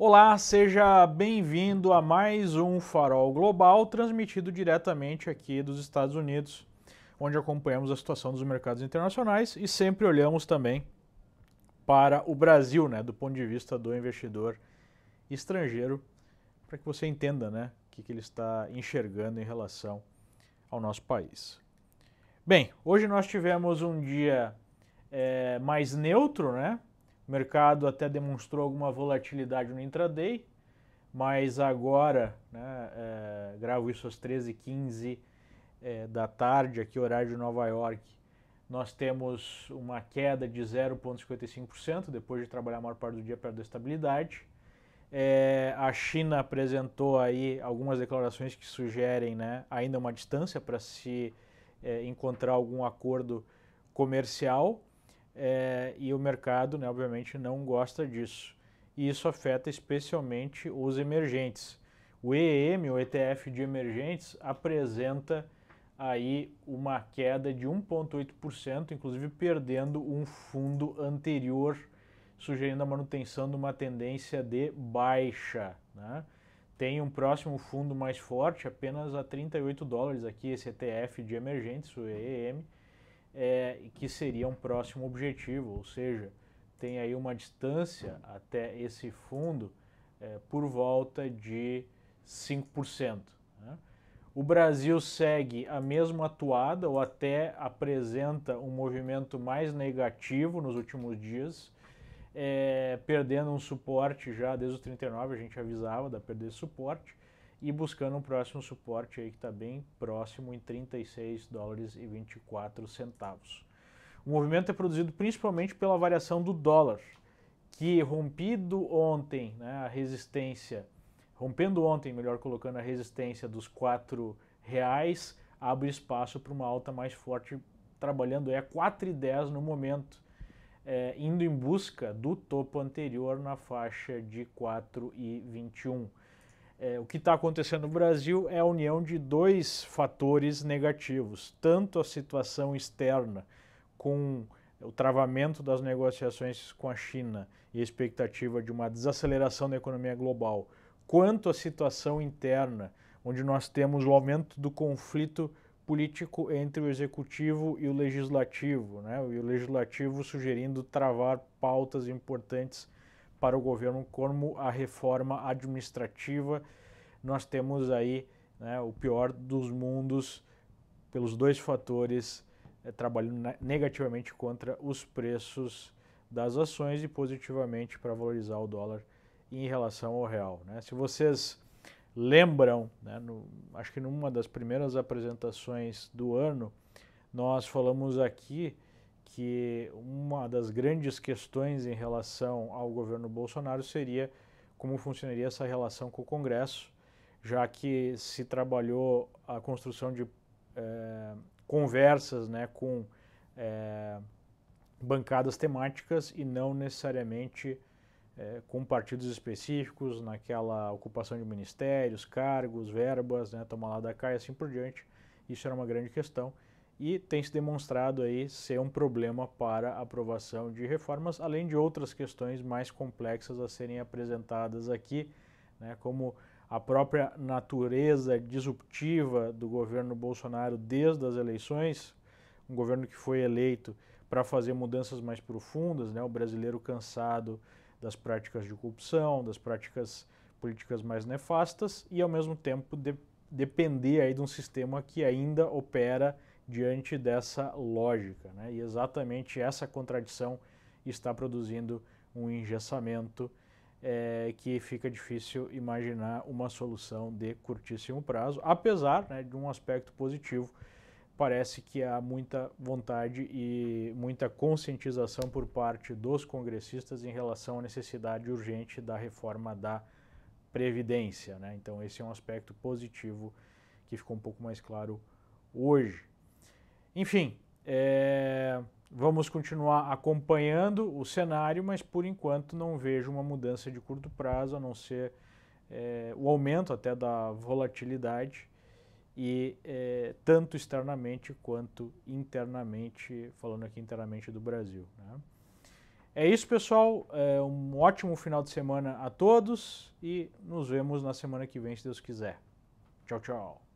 Olá, seja bem-vindo a mais um Farol Global transmitido diretamente aqui dos Estados Unidos, onde acompanhamos a situação dos mercados internacionais e sempre olhamos também para o Brasil, né, do ponto de vista do investidor estrangeiro, para que você entenda, né, o que, que ele está enxergando em relação ao nosso país. Bem, hoje nós tivemos um dia é, mais neutro, né? O mercado até demonstrou alguma volatilidade no intraday, mas agora, né, é, gravo isso às 13h15 é, da tarde, aqui horário de Nova York, nós temos uma queda de 0,55%, depois de trabalhar a maior parte do dia perto da estabilidade. É, a China apresentou aí algumas declarações que sugerem né, ainda uma distância para se é, encontrar algum acordo comercial, é, e o mercado, né, obviamente, não gosta disso. E isso afeta especialmente os emergentes. O EEM, o ETF de emergentes, apresenta aí uma queda de 1,8%, inclusive perdendo um fundo anterior, sugerindo a manutenção de uma tendência de baixa. Né? Tem um próximo fundo mais forte, apenas a 38 dólares aqui, esse ETF de emergentes, o EEM, é, que seria um próximo objetivo, ou seja, tem aí uma distância até esse fundo é, por volta de 5%. Né? O Brasil segue a mesma atuada ou até apresenta um movimento mais negativo nos últimos dias, é, perdendo um suporte já desde os 39, a gente avisava da perder suporte, e buscando um próximo suporte aí que está bem próximo em 36 dólares e 24 centavos. O movimento é produzido principalmente pela variação do dólar, que rompido ontem né, a resistência, rompendo ontem, melhor colocando a resistência dos quatro reais, abre espaço para uma alta mais forte, trabalhando aí a 4,10 no momento, é, indo em busca do topo anterior na faixa de 4,21. É, o que está acontecendo no Brasil é a união de dois fatores negativos, tanto a situação externa com o travamento das negociações com a China e a expectativa de uma desaceleração da economia global, quanto a situação interna, onde nós temos o aumento do conflito político entre o executivo e o legislativo, né? e o legislativo sugerindo travar pautas importantes para o governo como a reforma administrativa. Nós temos aí né, o pior dos mundos pelos dois fatores é, trabalhando negativamente contra os preços das ações e positivamente para valorizar o dólar em relação ao real. Né? Se vocês lembram, né, no, acho que numa das primeiras apresentações do ano, nós falamos aqui que uma das grandes questões em relação ao governo Bolsonaro seria como funcionaria essa relação com o Congresso, já que se trabalhou a construção de eh, conversas né, com eh, bancadas temáticas e não necessariamente eh, com partidos específicos naquela ocupação de ministérios, cargos, verbas, né, tomar lá da cá e assim por diante. Isso era uma grande questão e tem se demonstrado aí ser um problema para aprovação de reformas, além de outras questões mais complexas a serem apresentadas aqui, né, como a própria natureza disruptiva do governo Bolsonaro desde as eleições, um governo que foi eleito para fazer mudanças mais profundas, né, o brasileiro cansado das práticas de corrupção, das práticas políticas mais nefastas e ao mesmo tempo de, depender aí de um sistema que ainda opera diante dessa lógica. Né? E exatamente essa contradição está produzindo um engessamento é, que fica difícil imaginar uma solução de curtíssimo prazo, apesar né, de um aspecto positivo. Parece que há muita vontade e muita conscientização por parte dos congressistas em relação à necessidade urgente da reforma da Previdência. Né? Então, esse é um aspecto positivo que ficou um pouco mais claro hoje. Enfim, é, vamos continuar acompanhando o cenário, mas por enquanto não vejo uma mudança de curto prazo, a não ser é, o aumento até da volatilidade e é, tanto externamente quanto internamente, falando aqui internamente do Brasil. Né? É isso, pessoal. É um ótimo final de semana a todos e nos vemos na semana que vem, se Deus quiser. Tchau, tchau.